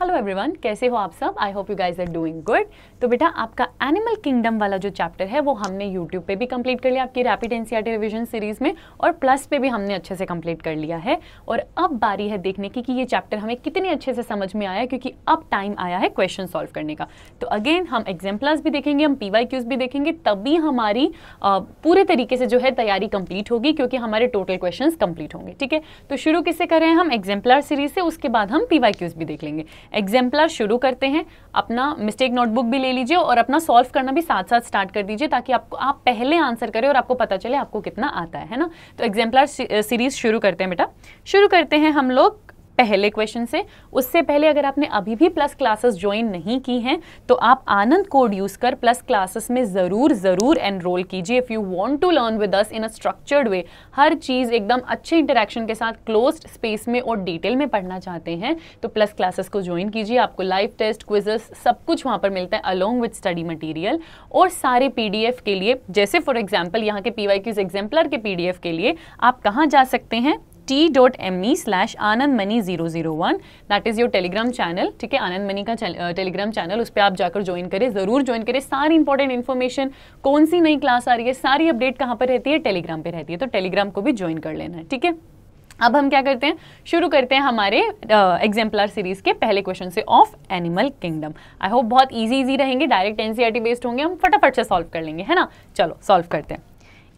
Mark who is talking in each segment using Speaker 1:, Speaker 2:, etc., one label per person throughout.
Speaker 1: Hello everyone कैसे हो आप सब I hope you guys are doing good तो बेटा आपका एनिमल किंगडम वाला जो चैप्टर है वो हमने यूट्यूब पे भी कंप्लीट कर लिया आपकी रैपिड एनसीईआरटी रिवीजन सीरीज में और प्लस पे भी हमने अच्छे से कंप्लीट कर लिया है और अब बारी है देखने की कि ये चैप्टर हमें कितने अच्छे से समझ में आया क्योंकि अब टाइम आया है क्वेश्चन सॉल्व करने का तो अगेन हम एग्जाम्पल्स भी देखेंगे हम पी भी देखेंगे तभी हमारी आ, पूरे तरीके से जो है तैयारी कंप्लीट होगी क्योंकि हमारे टोटल क्वेश्चन कंप्लीट होंगे ठीक है तो शुरू किससे करें हम एग्जाम्पलर सीरीज से उसके बाद हम पी भी देख लेंगे एग्जाम्पलर शुरू करते हैं अपना मिस्टेक नोटबुक भी ले लीजिए और अपना सॉल्व करना भी साथ साथ स्टार्ट कर दीजिए ताकि आपको आप पहले आंसर करें और आपको पता चले आपको कितना आता है ना तो एग्जाम्पलर सीरीज शुरू करते हैं बेटा शुरू करते हैं हम लोग पहले क्वेश्चन से उससे पहले अगर आपने अभी भी प्लस क्लासेस ज्वाइन नहीं की हैं तो आप आनंद कोड यूज़ कर प्लस क्लासेस में ज़रूर ज़रूर एनरोल कीजिए if you want to learn with us in a structured way हर चीज़ एकदम अच्छे इंटरेक्शन के साथ क्लोज स्पेस में और डिटेल में पढ़ना चाहते हैं तो प्लस क्लासेस को ज्वाइन कीजिए आपको लाइव टेस्ट क्विजेस सब कुछ वहां पर मिलता है अलॉन्ग विद स्टडी मटीरियल और सारे पी के लिए जैसे फॉर एग्जाम्पल यहाँ K P Y exampler K P के लिए आप कहाँ जा सकते हैं t.me slash Anand money zero zero one that is your Telegram channel ठीक है आनंद मनी का टेलीग्राम चैनल uh, उस पर आप जाकर ज्वाइन करें ज़रूर ज्वाइन करें सारी इंपॉर्टेंट इन्फॉर्मेशन कौन सी नई क्लास आ रही है सारी अपडेट कहाँ पर रहती है टेलीग्राम पर रहती है तो टेलीग्राम को भी ज्वाइन कर लेना है ठीक है अब हम क्या करते हैं शुरू करते हैं हमारे एग्जाम्पलर uh, सीरीज के पहले क्वेश्चन से of animal kingdom I hope बहुत इजी इजी रहेंगे डायरेक्ट एनसीईआरटी बेस्ड होंगे हम फटाफट से सॉल्व कर लेंगे है ना चलो सॉल्व करते हैं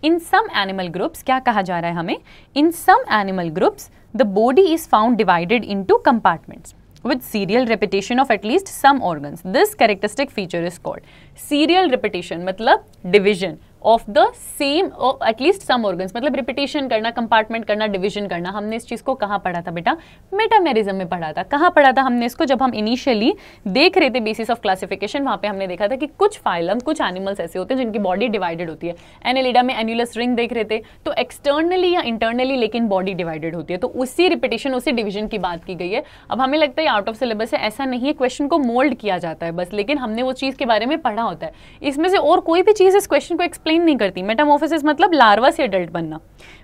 Speaker 1: इन सम एनिमल ग्रुप्स क्या कहा जा रहा है हमें in some animal groups the body is found divided into compartments with serial repetition of at least some organs this characteristic feature is called serial repetition मतलब division of the same at least some organs मतलब repetition करना compartment करना division करना हमने इस चीज़ को कहाँ पढ़ा था बेटा मेटामेरिज्म में पढ़ा था कहाँ पढ़ा था हमने इसको जब हम इनिशियली देख रहे थे बेसिस ऑफ क्लासिफिकेशन वहाँ पे हमने देखा था कि कुछ फाइलम कुछ एनिमल्स ऐसे होते हैं जिनकी बॉडी डिवाइडेड होती है एनिलिडा में एन्यूलस रिंग देख रहे थे तो एक्सटर्नली या इंटरनली लेकिन बॉडी डिवाइडेड होती है तो उसी रिपीटेशन उसी डिवीजन की बात की गई है अब हमें लगता है आउट ऑफ सिलेबस है ऐसा नहीं है क्वेश्चन को मोल्ड किया जाता है बस लेकिन हमने वो चीज़ के बारे में पढ़ा होता है इसमें से और कोई भी चीज़ इस क्वेश्चन को एक्सप्लेन एक्सप्लेन नहीं करती मेटामोफिसिस मतलब लार्वा से अडल्ट बनना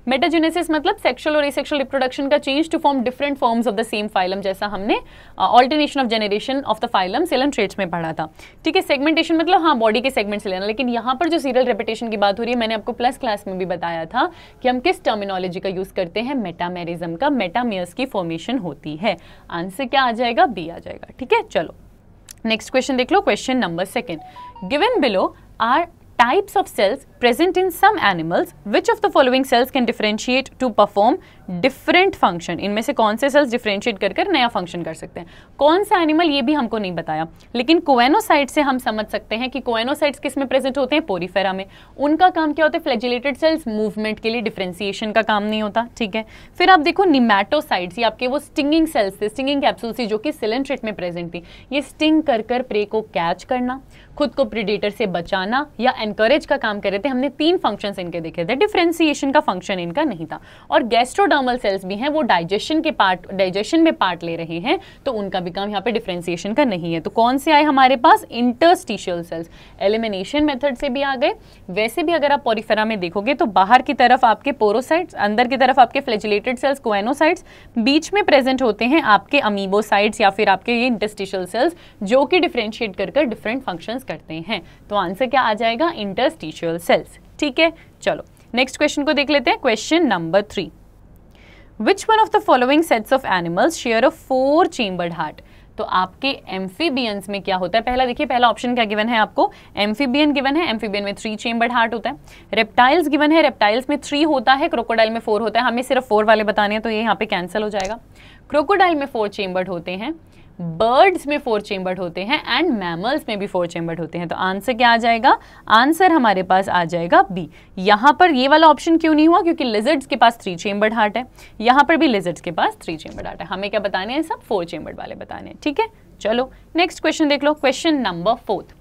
Speaker 1: मेटाजेनेसिस मतलब सेक्सुअल और एसेक्सुअल रिप्रोडक्शन का change to form different forms of the same phylum जैसा हमने alternation of generation of the phylum salient traits में पढ़ा था ठीक है सेगमेंटेशन मतलब हाँ बॉडी के सेगमेंट से लेना लेकिन यहाँ पर जो सीरियल रेपिटेशन की बात हो रही है मैंने आपको प्लस क्लास में भी बताया था कि हम किस टर्मिनोलॉजी का यूज़ करते हैं मेटामेरिज्म का मेटामेयर्स की फॉर्मेशन होती है आंसर क्या आ जाएगा बी आ जाएगा ठीक है चलो नेक्स्ट क्वेश्चन देख लो question number second given below are types of cells present in some animals which of the following cells can differentiate to perform different function इनमें से कौन से cells differentiate कर कर नया function कर सकते हैं कौन सा animal ये भी हमको नहीं बताया लेकिन कोवेनोसाइट से हम समझ सकते हैं कि कोवेनोसाइट्स किस में प्रेजेंट होते हैं पोरीफेरा में उनका काम क्या होता है फ्लैजिलेटेड सेल्स मूवमेंट के लिए डिफ्रेंसिएशन का काम नहीं होता ठीक है फिर आप देखो निमेटोसाइट्स ये आपके वो स्टिंगिंग सेल्स थे स्टिंगिंग कैप्सूल थी जो कि सिलेंट्रेट में प्रेजेंट थी ये स्टिंग कर कर प्रे को कैच करना खुद को प्रिडेटर से बचाना या एनकरेज का काम कर रहे थे थे हमने तीन फंक्शन इनके देखे थे डिफ्रेंसिएशन का फंक्शन इनका नहीं था और गैस्ट्रोडर्मल सेल्स भी हैं वो डाइजेशन के पार्ट डाइजेशन में पार्ट ले रहे हैं तो उनका भी काम यहाँ पे डिफ्रेंसिएशन का नहीं है तो कौन से आए हमारे पास इंटरस्टिशियल सेल्स एलिमिनेशन मेथड से भी आ गए वैसे भी अगर आप पोरीफेरा में देखोगे तो बाहर की तरफ आपके पोरोसाइट्स अंदर की तरफ आपके फ्लेजिलेटेड सेल्स क्वेनोसाइट्स बीच में प्रेजेंट होते हैं आपके अमीबोसाइट्स या फिर आपके ये इंटरस्टिशियल सेल्स जो कि डिफ्रेंशिएट कर डिफरेंट फंक्शंस करते हैं तो आंसर क्या आ जाएगा इंटरस्टिशियल सेल्स सेल्स ठीक है चलो नेक्स्ट क्वेश्चन को देख लेते हैं question number three which one of the following sets of animals share a four chambered heart तो आपके एम्फीबियंस में क्या होता है पहला देखिए पहला ऑप्शन क्या गिवन है आपको एम्फीबियन गिवन है एम्फीबियन में थ्री चेम्बर्ड हार्ट होता है रेप्टाइल्स गिवन है रेप्टाइल्स में थ्री होता है क्रोकोडाइल में फोर होता है हमें सिर्फ फोर वाले बताने हैं तो ये यहाँ पे कैंसिल हो जाएगा क्रोकोडाइल में फोर चेम्बर्ड होते हैं बर्ड्स में फोर चेंबर्ड होते हैं एंड मैमल्स में भी फोर चेंबर्ड होते हैं तो आंसर क्या आ जाएगा आंसर हमारे पास आ जाएगा बी यहां पर ये वाला ऑप्शन क्यों नहीं हुआ क्योंकि लिजर्ड्स के पास थ्री चेंबर्ड हार्ट है यहां पर भी लिजर्ड्स के पास थ्री चेंबर्ड हार्ट है हमें क्या बताने हैं सब फोर चेंबर्ड वाले बताने हैं ठीक है चलो नेक्स्ट क्वेश्चन देख लो क्वेश्चन नंबर फोर्थ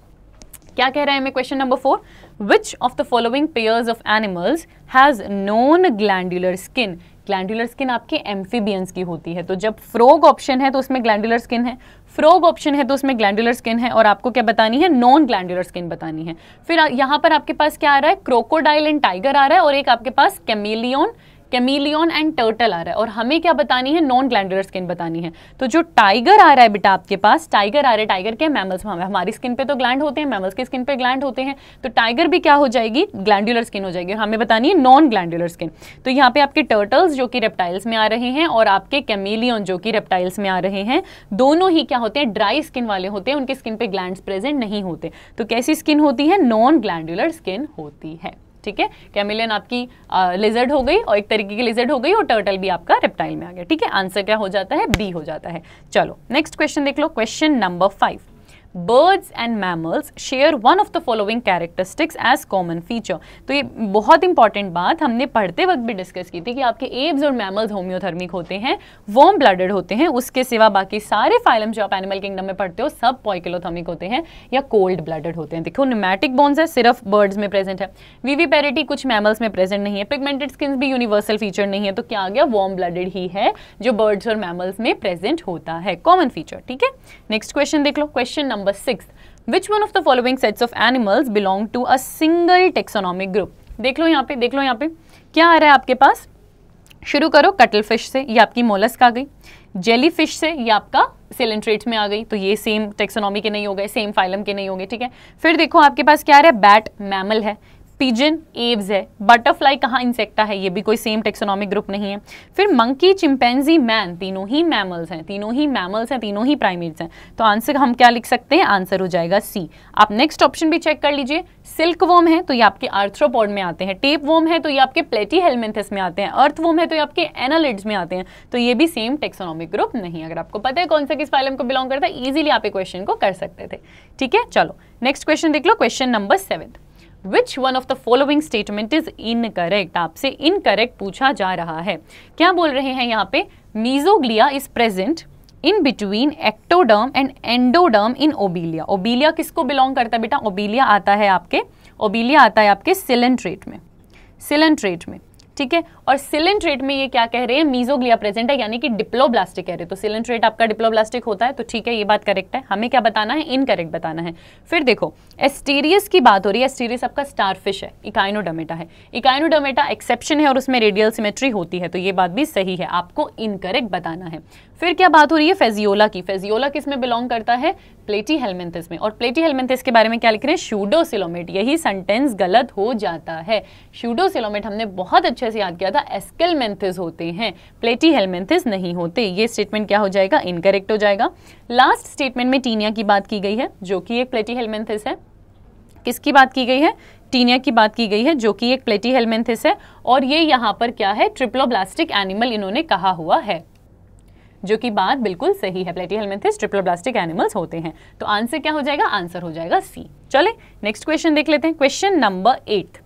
Speaker 1: क्या कह रहा है हमें question number four which of the following pairs of animals has non glandular skin glandular skin आपकी एम्फीबियंस की होती है तो जब फ्रोग ऑप्शन है तो उसमें ग्लैंडुलर स्किन है फ्रोग ऑप्शन है तो उसमें ग्लैंडुलर स्किन है और आपको क्या बतानी है नॉन ग्लैंडुलर स्किन बतानी है फिर यहाँ पर आपके पास क्या आ रहा है क्रोकोडाइल एंड टाइगर आ रहा है और एक आपके पास कैमिलियन कैमिलियन एंड टर्टल आ रहा है और हमें क्या बतानी है नॉन ग्लैंडुलर स्किन बतानी है तो जो टाइगर आ रहा है बेटा आपके पास टाइगर आ रहा है टाइगर के मैमल्स में हाँ, हमारी स्किन पे तो ग्लैंड होते हैं मैमल्स की स्किन पे ग्लैंड होते हैं तो टाइगर भी क्या हो जाएगी ग्लैंडुलर स्किन हो जाएगी और हमें बतानी है नॉन ग्लैंडुलर स्किन तो यहाँ पे आपके टर्टल्स जो कि रेप्टाइल्स में आ रहे हैं और आपके कैमिलियन जो कि रेप्टाइल्स में आ रहे हैं दोनों ही क्या होते हैं ड्राई स्किन वाले होते हैं उनके स्किन पे ग्लैंड प्रेजेंट नहीं होते तो कैसी स्किन होती है नॉन ग्लैंडुलर स्किन होती है ठीक है कैमिलियन आपकी लेजर्ड हो गई और एक तरीके की लेजर्ड हो गई और टर्टल भी आपका रेप्टाइल में आ गया ठीक है आंसर क्या हो जाता है बी हो जाता है चलो नेक्स्ट क्वेश्चन देख लो question number five birds and mammals share one of the following characteristics as common feature तो ये बहुत इंपॉर्टेंट बात हमने पढ़ते वक्त भी डिस्कस की थी कि आपके एब्स और मैमल्स होम्योथर्मिक होते हैं वॉम ब्लडेड होते हैं उसके सिवा बाकी सारे फाइलम जो आप एनिमल किंगडम में पढ़ते हो सब पॉइकिलोथर्मिक होते हैं या कोल्ड ब्लडेड होते हैं देखो निमेटिक बोन्स है सिर्फ बर्ड्स में प्रेजेंट है वीवीपेरिटी कुछ मैमल्स में प्रेजेंट नहीं है पिगमेंटेड स्किन भी यूनिवर्सल फीचर नहीं है तो क्या आ गया वॉम ब्लडेड ही है जो बर्ड्स और मैमल्स में प्रेजेंट होता है कॉमन फीचर ठीक है नेक्स्ट क्वेश्चन देख लो question number Number 6. Which one of the following sets of animals belong to a single taxonomic group? देख लो यहाँ पे देख लो यहाँ पे क्या आ रहा है आपके पास शुरू करो कटल फिश से ये आपकी मोलस्क आ गई जेली फिश से ये आपका सिलेंट्रेट में आ गई तो ये सेम टेक्सोनॉमी के नहीं हो गए सेम फाइलम के नहीं हो गए ठीक है फिर देखो आपके पास क्या आ रहा है बैट मैमल है पिजन एव्स है बटरफ्लाई कहाँ इंसेक्टा है ये भी कोई सेम टेक्सोनॉमिक ग्रुप नहीं है फिर मंकी चिंपेंजी मैन तीनों ही मैमल्स हैं तीनों ही मैमल्स हैं तीनों ही प्राइमेट्स हैं तो आंसर हम क्या लिख सकते हैं आंसर हो जाएगा सी आप नेक्स्ट ऑप्शन भी चेक कर लीजिए सिल्क वोम है तो ये आपके आर्थ्रोपोड में आते हैं टेप वोम है तो ये आपके प्लेटी हेलमेंथस में आते हैं अर्थ वोम है तो ये आपके एनालिड्स में आते हैं तो ये भी सेम टेक्सोनॉमिक ग्रुप नहीं अगर आपको पता है कौन सा किस फाइलम को बिलोंग करता है ईजिली आप क्वेश्चन को कर सकते थे ठीक है चलो नेक्स्ट क्वेश्चन देख लो question number seven which one of the following statement is incorrect आपसे इनकरेक्ट पूछा जा रहा है क्या बोल रहे हैं यहाँ पे mesoglea is present in between ectoderm and endoderm in Obelia Obelia किसको बिलोंग करता है बेटा ओबीलिया आता है आपके ओबीलिया आता है आपके सिलेंट्रेट में सिलेंट्रेट में ठीक है और सिलेंट्रेट में ये क्या कह रहे हैं मीजोग्लिया प्रेजेंट है यानी कि डिप्लोब्लास्टिक कह रहे हैं तो सिलेंट्रेट आपका डिप्लोब्लास्टिक होता है तो ठीक है ये बात करेक्ट है हमें क्या बताना है इनकरेक्ट बताना है फिर देखो एस्टीरियस की बात हो रही है एस्टीरियस आपका स्टारफिश है इकाइनोडोमेटा है इकाइनोडोमेटा एक्सेप्शन है और उसमें रेडियल सिमेट्री होती है तो ये बात भी सही है आपको इनकरेक्ट बताना है फिर क्या बात हो रही है फेजियोला की फेजियोला किस में बिलोंग करता है प्लेटी हेलमेंथिस में और प्लेटी हेलमेंथिस के बारे में क्या लिख रहे हैं शूडोसिलोमेट यही सेंटेंस गलत हो जाता है शूडोसिलोमेट हमने बहुत अच्छे से याद किया था ज़्यादा एस्किल एस्केलमेंथिस होते हैं प्लेटी हेलमेंथिस नहीं होते ये स्टेटमेंट क्या हो जाएगा इनकरेक्ट हो जाएगा लास्ट स्टेटमेंट में टीनिया की बात की गई है जो कि एक प्लेटी हेलमेंथिस है किसकी बात की गई है टीनिया की बात की गई है जो कि एक प्लेटी हेलमेंथिस है और ये यहाँ पर क्या है ट्रिप्लोब्लास्टिक एनिमल इन्होंने कहा हुआ है जो कि बात बिल्कुल सही है प्लेटी हेलमेंथिस ट्रिप्लोब्लास्टिक एनिमल्स होते हैं तो आंसर क्या हो जाएगा आंसर हो जाएगा सी चले नेक्स्ट क्वेश्चन देख लेते हैं question number eight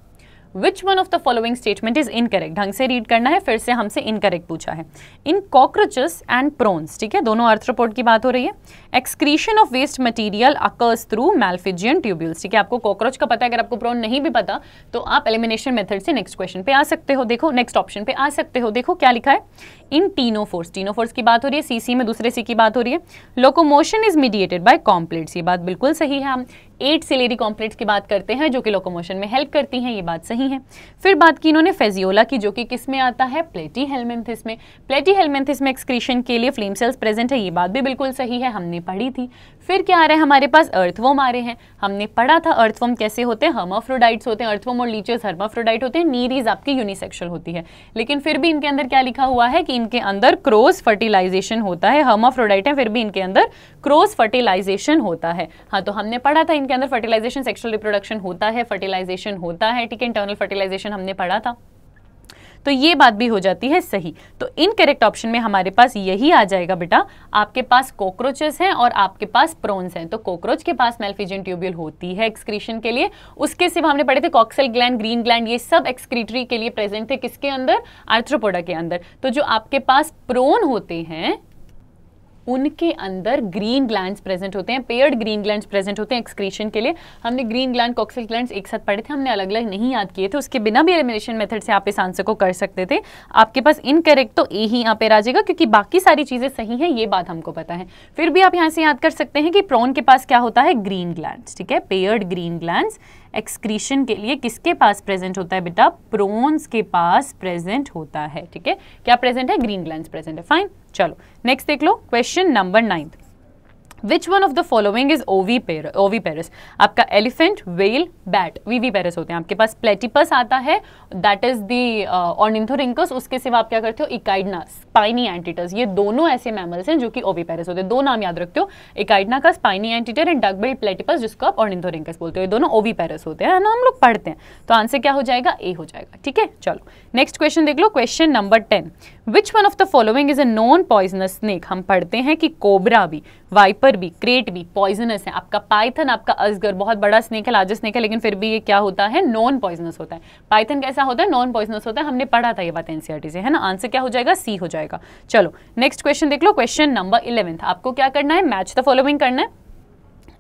Speaker 1: which one of the following statement is incorrect ढंग से रीड करना है फिर से हमसे इनकरेक्ट पूछा है इन कॉकरोचेस एंड प्रोन्स ठीक है दोनों अर्थ्रोपोड की बात हो रही है excretion of waste material occurs through Malpighian tubules ठीक है आपको कॉकरोच का पता है अगर आपको प्रोन नहीं भी पता तो आप एलिमिनेशन मेथड से नेक्स्ट क्वेश्चन पे आ सकते हो देखो नेक्स्ट ऑप्शन पे आ सकते हो देखो क्या लिखा है इन टीनोफोर्स टीनोफोर्स की बात हो रही है सीसी में दूसरे सी की बात हो रही है locomotion is mediated by comb plates ये बात बिल्कुल सही है हम एट सिलेरी कॉम्प्लेट्स की बात करते हैं जो कि लोकोमोशन में हेल्प करती हैं ये बात सही है फिर बात की इन्होंने फेजियोला की जो कि किस में आता है प्लेटी हेलमेंथिस में प्लेटी हेलमेंथिस में एक्सक्रीशन के लिए फ्लेम सेल्स प्रेजेंट है ये बात भी बिल्कुल सही है हमने पढ़ी थी फिर क्या आ रहा है हमारे पास अर्थवोम आ रहे हैं हमने पढ़ा था अर्थवोम कैसे होते हैं हर्माफ्रोडाइट्स होते हैं अर्थवोम और लीचर्स हर्माफ्रोडाइट होते हैं नीरीज आपकी यूनिसेक्शुअल होती है लेकिन फिर भी इनके अंदर क्या लिखा हुआ है कि इनके अंदर क्रोस फर्टिलाइजेशन होता है हर्माफ्रोडाइट है फिर भी इनके अंदर क्रोस फर्टिलाइजेशन होता है हाँ तो हमने पढ़ा था के अंदर फर्टिलाइजेशन सेक्सुअल रिप्रोडक्शन होता है फर्टिलाइजेशन होता है ठीक है इंटरनल फर्टिलाइजेशन हमने पढ़ा था तो ये बात भी हो जाती है सही तो इन करेक्ट ऑप्शन में हमारे पास यही आ जाएगा बेटा आपके पास कॉकरोचेस हैं और आपके पास प्रोन्स हैं तो कॉकरोच के पास मेल्फिजन ट्यूब्यूल होती है एक्सक्रीशन के लिए उसके सिवा हमने पढ़े थे कॉक्सल ग्लैंड ग्रीन ग्लैंड ये सब एक्सक्रीटरी के लिए प्रेजेंट थे किसके अंदर आर्थ्रोपोडा के अंदर तो जो आपके पास प्रोन होते हैं उनके अंदर ग्रीन ग्लैंड प्रेजेंट होते हैं पेयर्ड ग्रीन ग्लैंड प्रेजेंट होते हैं एक्सक्रीशन के लिए हमने ग्रीन ग्लैंड कॉक्सिल ग्लैंड एक साथ पढ़े थे हमने अलग अलग नहीं याद किए थे उसके बिना भी एलिमिनेशन मेथड से आप इस आंसर को कर सकते थे आपके पास इनकरेक्ट तो ए ही यहाँ पे आ जाएगा क्योंकि बाकी सारी चीज़ें सही हैं ये बात हमको पता है फिर भी आप यहाँ से याद कर सकते हैं कि प्रॉन के पास क्या होता है ग्रीन ग्लैंड ठीक है पेयर्ड ग्रीन ग्लैंड एक्सक्रीशन के लिए किसके पास प्रेजेंट होता है बेटा प्रोन्स के पास प्रेजेंट होता है ठीक है क्या प्रेजेंट है ग्रीन ग्लैंड प्रेजेंट है फाइन चलो नेक्स्ट देख लो question number ninth which one of the following is oviparous oviparous आपका elephant whale bat viviparous होते हैं आपके पास प्लेटिपस आता है दैट इज दी ऑर्निथोरिंकस उसके सिवा आप क्या करते हो इकाइडना स्पाइनी एंटीटस ये दोनों ऐसे मैमल्स हैं जो कि ओवी पेरस होते हैं दो नाम याद रखते हो इकाइडना का spiny anteater and duckbill platypus जिसको आप ऑर्निथोरिंकस बोलते हो ये दोनों ओवी पेरस होते हैं ना हम लोग पढ़ते हैं तो आंसर क्या हो जाएगा ए हो जाएगा ठीक है चलो नेक्स्ट क्वेश्चन देख लो question number ten which one of the following is a non poisonous snake हम पढ़ते हैं कि कोबरा भी वाइपर अजगर भी क्रेट भी पॉइजनस है आपका पाइथन आपका अजगर बहुत बड़ा स्नेक है लार्जेस्ट स्नेक है लेकिन फिर भी ये क्या होता है नॉन पॉइजनस होता है पाइथन कैसा होता है नॉन पॉइजनस होता है हमने पढ़ा था ये बात एनसीआर e से है ना आंसर क्या हो जाएगा सी हो जाएगा चलो नेक्स्ट क्वेश्चन देख लो क्वेश्चन नंबर इलेवेंथ आपको क्या करना है मैच द फॉलोइंग करना है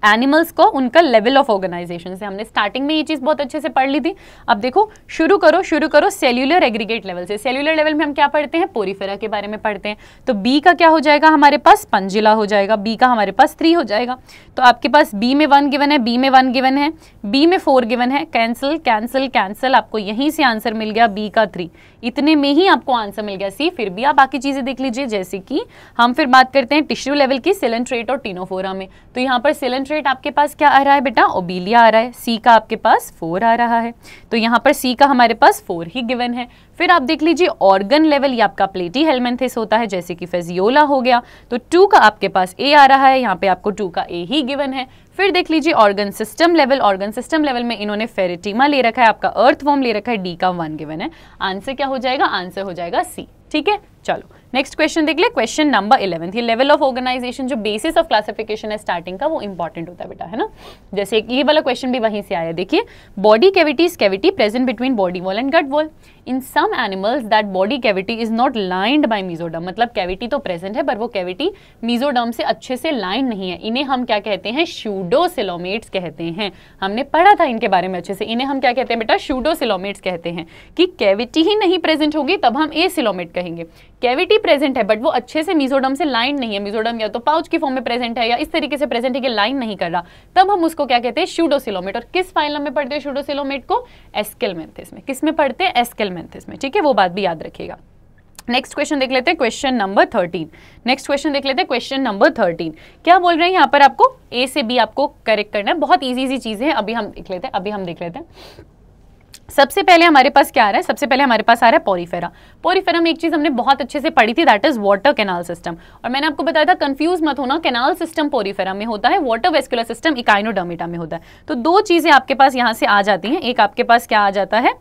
Speaker 1: एनिमल्स को उनका लेवल ऑफ ऑर्गेनाइजेशन से हमने स्टार्टिंग में ये चीज़ बहुत अच्छे से पढ़ ली थी अब देखो शुरू करो शुरू करो सेल्यूलर एग्रीगेट लेवल से सेल्यूलर लेवल में हम क्या पढ़ते हैं पोरीफेरा के बारे में पढ़ते हैं तो बी का क्या हो जाएगा हमारे पास पंजिला हो जाएगा बी का हमारे पास थ्री हो जाएगा तो आपके पास बी में वन गिवन है बी में वन गिवन है बी में फोर गिवन है कैंसिल कैंसिल कैंसिल आपको यहीं से आंसर मिल गया बी का थ्री इतने में ही आपको आंसर मिल गया सी फिर भी आप बाकी चीज़ें देख लीजिए जैसे कि हम फिर बात करते हैं टिश्यू लेवल की सिलेंट्रेट और टीनोफोरा में तो यहाँ पर सिलेंट रेट आपके पास क्या आ रहा है बेटा ओबीलिया आ रहा है सी का आपके पास फोर आ रहा है तो यहाँ पर सी का हमारे पास फोर ही गिवन है फिर आप देख लीजिए ऑर्गन लेवल ये आपका प्लेटी हेलमेंथिस होता है जैसे कि फेजियोला हो गया तो टू का आपके पास ए आ रहा है यहाँ पे आपको टू का ए ही गिवन है फिर देख लीजिए organ system level organ system level में इन्होंने फेरेटीमा ले रखा है आपका अर्थ ले रखा है डी का वन गिवन है आंसर क्या हो जाएगा आंसर हो जाएगा सी ठीक है चलो नेक्स्ट क्वेश्चन देख ले क्वेश्चन नंबर इलेवन ये लेवल ऑफ ऑर्गेनाइजेशन जो बेसिस ऑफ क्लासिफिकेशन है स्टार्टिंग का वो इंपॉर्टेंट होता है बेटा है ना जैसे ये वाला क्वेश्चन भी वहीं से आया देखिए body cavity is cavity present between body wall and gut wall in some animals that body cavity is not lined by mesoderm मतलब कैविटी तो प्रेजेंट है पर वो कैविटी मीजोडम से अच्छे से लाइन नहीं है इन्हें हम क्या कहते हैं शूडोसिलोमेट्स कहते हैं हमने पढ़ा था इनके बारे में अच्छे से इन्हें हम क्या कहते हैं बेटा शूडोसिलोमेट्स कहते हैं कि कैविटी ही नहीं प्रेजेंट होगी तब हम ए सिलोमेट कहेंगे कैविटी प्रेजेंट है बट वो अच्छे से मिजोडम से लाइन नहीं है मिजोडम या तो पाउच की फॉर्म में प्रेजेंट है या इस तरीके से प्रेजेंट है कि लाइन नहीं कर रहा तब हम उसको क्या कहते हैं शूडोसिलोमेट और किस फाइलम में पढ़ते हैं शूडोसिलोमेट को एस्केलमेंथिस में किस में पढ़ते हैं एस्केलमेंथिस में ठीक है वो बात भी याद रखिएगा नेक्स्ट क्वेश्चन देख लेते हैं question number thirteen next question देख लेते हैं क्वेश्चन नंबर थर्टीन क्या बोल रहे हैं यहाँ पर आपको ए से बी आपको करेक्ट करना है बहुत ईजी ईजी चीज़ें हैं अभी हम देख लेते हैं अभी हम देख लेते हैं सबसे पहले हमारे पास क्या आ रहा है सबसे पहले हमारे पास आ रहा है पोरीफेरा पोरीफेरा में एक चीज़ हमने बहुत अच्छे से पढ़ी थी that is water canal system और मैंने आपको बताया था कंफ्यूज मत होना कैनाल सिस्टम पोरीफेरा में होता है वाटर वेस्कुलर सिस्टम इकाइनोडर्मेटा में होता है तो दो चीज़ें आपके पास यहाँ से आ जाती हैं एक आपके पास क्या आ जाता है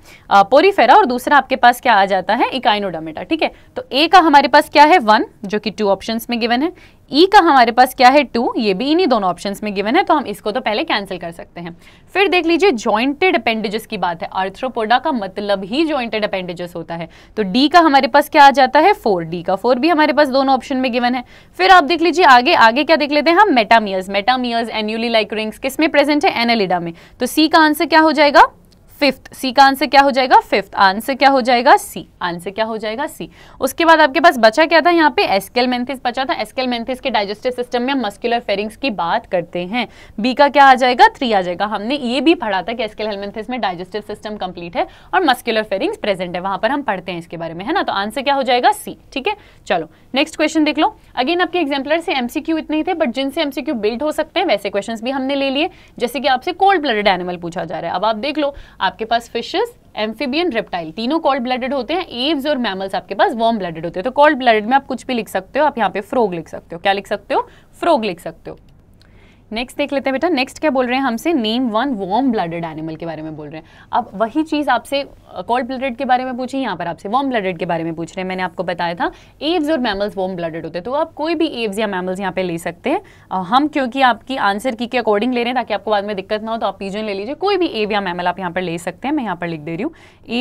Speaker 1: पोरीफेरा और दूसरा आपके पास क्या आ जाता है इकाइनोडर्मेटा ठीक है तो ए का हमारे पास क्या है वन जो कि टू ऑप्शन में गिवन है ई e का हमारे पास क्या है टू ये भी इन्हीं दोनों ऑप्शन में गिवन है तो हम इसको तो पहले कैंसिल कर सकते हैं फिर देख लीजिए ज्वाइंटेड अपेंडेजेस की बात है आर्थ्रोपोडा का मतलब ही ज्वाइंटेड अपेंडेजेस होता है तो डी का हमारे पास क्या आ जाता है फोर डी का फोर भी हमारे पास दोनों ऑप्शन में गिवन है फिर आप देख लीजिए आगे आगे क्या देख लेते हैं हम मेटामियर्स मेटामियर्स एन्यूली लाइक रिंग्स किस में प्रेजेंट है एनलिडा में तो सी का आंसर क्या हो जाएगा फिफ्थ सी का आंसर क्या हो जाएगा फिफ्थ आंसर क्या हो जाएगा सी आंसर क्या हो जाएगा सी उसके बाद आपके पास बचा क्या था यहाँ पे एस्केल मेंथिस बचा था एस्केल मेंथिस के डाइजेस्टिव सिस्टम में हम मस्कुलर फेरिंग्स की बात करते हैं बी का क्या आ जाएगा थ्री आ जाएगा हमने ये भी पढ़ा था कि एस्केल हेलमेंथिस में डाइजेस्टिव सिस्टम कंप्लीट है और मस्कुलर फेरिंग्स प्रेजेंट है वहां पर हम पढ़ते हैं इसके बारे में है ना तो आंसर क्या हो जाएगा सी ठीक है चलो नेक्स्ट क्वेश्चन देख लो अगेन आपके एग्जाम्पलर से एमसीक्यू इतने ही थे बट जिनसे एमसीक्यू बिल्ड हो सकते हैं वैसे क्वेश्चन भी हमने ले लिए जैसे कि आपसे कोल्ड ब्लडेड एनिमल पूछा जा रहा है अब आप देख लो आपके पास फिशेस एम्फीबियन रेप्टाइल तीनों कोल्ड ब्लडेड होते हैं एव्स और मैमल्स आपके पास वॉर्म ब्लडेड होते हैं तो कोल्ड ब्लडेड में आप कुछ भी लिख सकते हो आप यहाँ पे फ्रोग लिख सकते हो क्या लिख सकते हो फ्रोग लिख सकते हो नेक्स्ट देख लेते हैं बेटा नेक्स्ट क्या बोल रहे हैं हमसे name one warm blooded animal के बारे में बोल रहे हैं अब वही चीज़ आपसे कोल्ड uh, ब्लडेड के बारे में पूछी यहाँ पर आपसे वॉर्म ब्लडेड के बारे में पूछ रहे हैं मैंने आपको बताया था एव्स और मैमल्स वॉर्म ब्लडेड होते हैं तो आप कोई भी एव्स या मैमल्स यहाँ पे ले सकते हैं uh, हम क्योंकि आपकी आंसर की के अकॉर्डिंग ले रहे हैं ताकि आपको बाद में दिक्कत ना हो तो आप पीजन ले लीजिए कोई भी एव या मैमल आप यहाँ पर ले सकते हैं मैं यहाँ पर लिख दे रही हूँ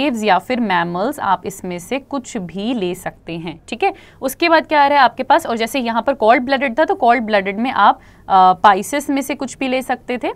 Speaker 1: एव्स या फिर मैमल्स आप इसमें से कुछ भी ले सकते हैं ठीक है उसके बाद क्या आ रहा है आपके पास और जैसे यहाँ पर कोल्ड ब्लडेड था तो कोल्ड ब्लडेड में आप पाइसिस uh, जूसेस में से कुछ भी ले सकते थे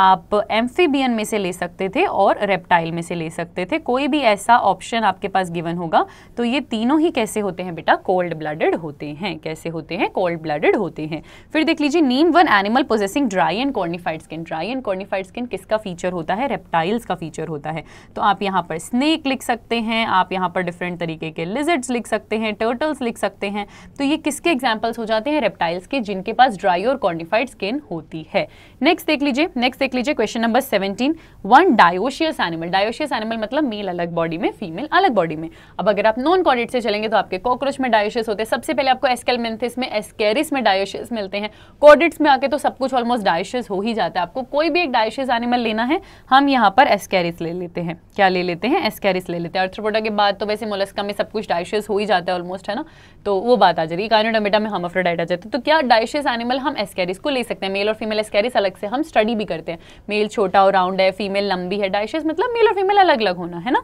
Speaker 1: आप एम्फीबियन में से ले सकते थे और रेप्टाइल में से ले सकते थे कोई भी ऐसा ऑप्शन आपके पास गिवन होगा तो ये तीनों ही कैसे होते हैं बेटा कोल्ड ब्लडेड होते हैं कैसे होते हैं कोल्ड ब्लडेड होते हैं फिर देख लीजिए name one animal possessing dry and cornified skin dry and cornified skin किसका फीचर होता है रेप्टाइल्स का फीचर होता है तो आप यहाँ पर स्नेक लिख सकते हैं आप यहाँ पर डिफरेंट तरीके के लिजर्ड्स लिख सकते हैं टर्टल्स लिख सकते हैं तो ये किसके एग्जाम्पल्स हो जाते हैं रेप्टाइल्स के जिनके पास ड्राई और कॉर्निफाइड स्किन होती है नेक्स्ट देख लीजिए नेक्स्ट देख लीजिए question number seventeen one dioecious animal dioecious animal मतलब मेल अलग बॉडी में फीमेल अलग बॉडी में अब अगर आप नॉन कॉडिट से चलेंगे तो आपके कॉकरोच में डायोशियस होते हैं सबसे पहले आपको एस्केलमेंथिस में एस्केरिस में डायोशियस मिलते हैं कॉडिट्स में आके तो सब कुछ ऑलमोस्ट डायोशियस हो ही जाता है आपको कोई भी एक डायोशियस एनिमल लेना है हम यहाँ पर एस्केरिस ले लेते हैं क्या ले लेते हैं एस्केरिस ले लेते हैं अर्थ्रोपोडा के बाद तो वैसे मोलस्का में सब कुछ डायोशियस हो ही जाता है ऑलमोस्ट है ना तो वो बात आ जाएगी है कानोडामेटा में हम अफ्रोडाइट आ जाते हैं तो क्या डायोशियस एनिमल हम एस्केरिस को ले सकते हैं मेल और फीमेल एस्केरिस अलग से हम स्टडी भी करते हैं होते हैं मेल छोटा और राउंड है फीमेल लंबी है डाइशियस मतलब मेल और फीमेल अलग अलग होना है ना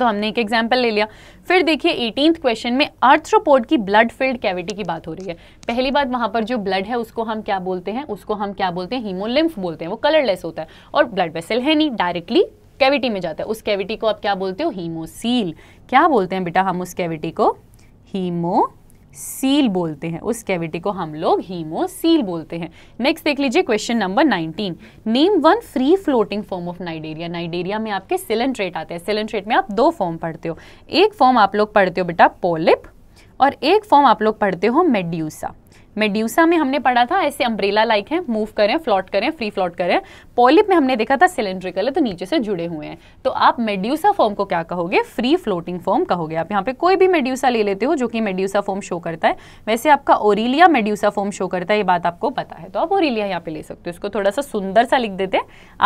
Speaker 1: तो हमने एक एग्जाम्पल ले लिया फिर देखिए एटीनथ क्वेश्चन में आर्थ्रोपोड की ब्लड फिल्ड कैविटी की बात हो रही है पहली बात वहाँ पर जो ब्लड है उसको हम क्या बोलते हैं उसको हम क्या बोलते हैं हीमोलिम्फ बोलते हैं वो कलरलेस होता है और ब्लड वेसल है नहीं डायरेक्टली कैविटी में जाता है उस कैविटी को आप क्या बोलते हो हीमोसील क्या बोलते हैं बेटा हम उस कैविटी को हीमो सील बोलते हैं उस कैविटी को हम लोग हीमोसील बोलते हैं नेक्स्ट देख लीजिए question number 19 name one free floating form of Cnidaria Cnidaria में आपके सिलेंट्रेट आते हैं सिलेंट्रेट में आप दो फॉर्म पढ़ते हो एक फॉर्म आप लोग पढ़ते हो बेटा पोलिप और एक फॉर्म आप लोग पढ़ते हो मेड्यूसा मेड्यूसा में हमने पढ़ा था ऐसे अम्ब्रेला लाइक है मूव करें फ्लॉट करें फ्री फ्लॉट करें पॉलिप में हमने देखा था सिलेंड्रिकल है तो नीचे से जुड़े हुए हैं तो आप मेड्यूसा फॉर्म को क्या कहोगे फ्री फ्लोटिंग फॉर्म कहोगे आप यहाँ पे कोई भी मेड्यूसा ले लेते हो जो कि मेड्यूसा फॉर्म शो करता है वैसे आपका ओरिलिया मेड्यूसा फॉर्म शो करता है ये बात आपको पता है तो आप ओरिलिया यहाँ पे ले सकते हो उसको थोड़ा सा सुंदर सा लिख देते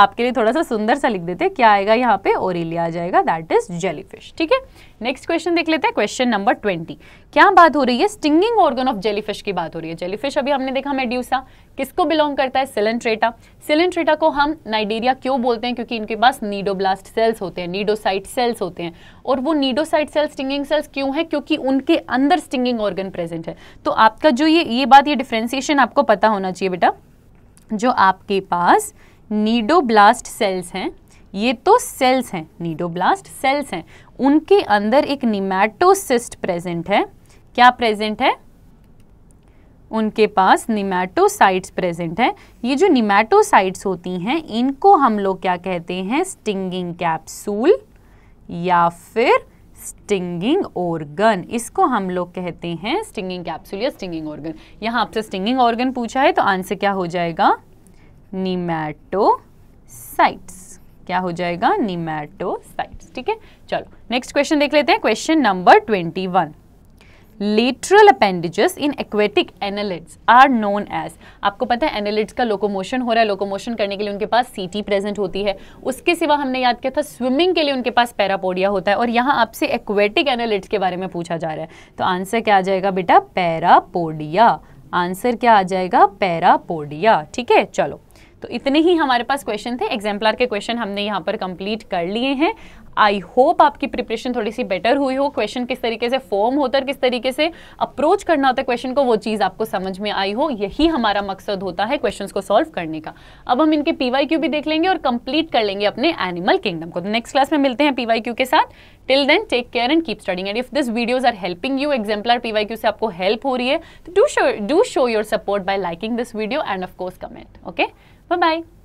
Speaker 1: आपके लिए थोड़ा सा सुंदर सा लिख देते क्या आएगा यहाँ पे ओरिलिया आ जाएगा दैट इज जेलीफिश ठीक है नेक्स्ट क्वेश्चन देख लेते हैं क्वेश्चन नंबर ट्वेंटी क्या बात हो रही है स्टिंगिंग ऑर्गन ऑफ जेलीफिश की बात हो रही है जेलीफिश अभी हमने देखा मेड्यूसा किसको बिलोंग करता है सिलेंट्रेटा सिलेंट्रेटा को हम नाइडेरिया क्यों बोलते हैं क्योंकि इनके पास नीडोब्लास्ट सेल्स होते हैं नीडोसाइट सेल्स होते हैं और वो नीडोसाइट सेल्स स्टिंगिंग सेल्स क्यों है क्योंकि उनके अंदर स्टिंगिंग ऑर्गन प्रेजेंट है तो आपका जो ये ये बात ये डिफ्रेंसिएशन आपको पता होना चाहिए बेटा जो आपके पास नीडोब्लास्ट सेल्स हैं ये तो सेल्स हैं नीडोब्लास्ट सेल्स हैं उनके अंदर एक निमेटोसिस्ट प्रेजेंट है क्या प्रेजेंट है उनके पास निमैटोसाइट्स प्रेजेंट है ये जो निमैटोसाइट्स होती हैं इनको हम लोग क्या कहते हैं स्टिंगिंग कैप्सूल या फिर स्टिंगिंग ऑर्गन इसको हम लोग कहते हैं स्टिंगिंग कैप्सूल या स्टिंगिंग ऑर्गन यहां आपसे स्टिंगिंग ऑर्गन पूछा है तो आंसर क्या हो जाएगा निमैटोसाइट्स क्या हो जाएगा निमेटोसाइट्स ठीक है चलो नेक्स्ट क्वेश्चन देख लेते हैं question number twenty one lateral appendages in aquatic annelids are known as आपको पता है एनालिट्स का लोकोमोशन हो रहा है लोकोमोशन करने के लिए उनके पास सीटी प्रेजेंट होती है उसके सिवा हमने याद किया था स्विमिंग के लिए उनके पास पैरापोडिया होता है और यहाँ आपसे एक्वेटिक एनालिट्स के बारे में पूछा जा रहा है तो आंसर क्या आ जाएगा बेटा पैरापोडिया आंसर क्या आ जाएगा पैरापोडिया ठीक है चलो तो इतने ही हमारे पास क्वेश्चन थे एग्जाम्पलर के क्वेश्चन हमने यहाँ पर कंप्लीट कर लिए हैं आई होप आपकी प्रिपरेशन थोड़ी सी बेटर हुई हो क्वेश्चन किस तरीके से फॉर्म होता है किस तरीके से अप्रोच करना होता है क्वेश्चन को वो चीज़ आपको समझ में आई हो यही हमारा मकसद होता है क्वेश्चंस को सॉल्व करने का अब हम इनके पी क्यू भी देख लेंगे और कंप्लीट कर लेंगे अपने एनिमल किंगडम को नेक्स्ट क्लास में मिलते हैं पी क्यू के साथ till then take care and keep studying and if this videos are helping you exemplar P Y Q से आपको हेल्प हो रही है तो do show do show your support by liking this video and of course comment okay Bye bye.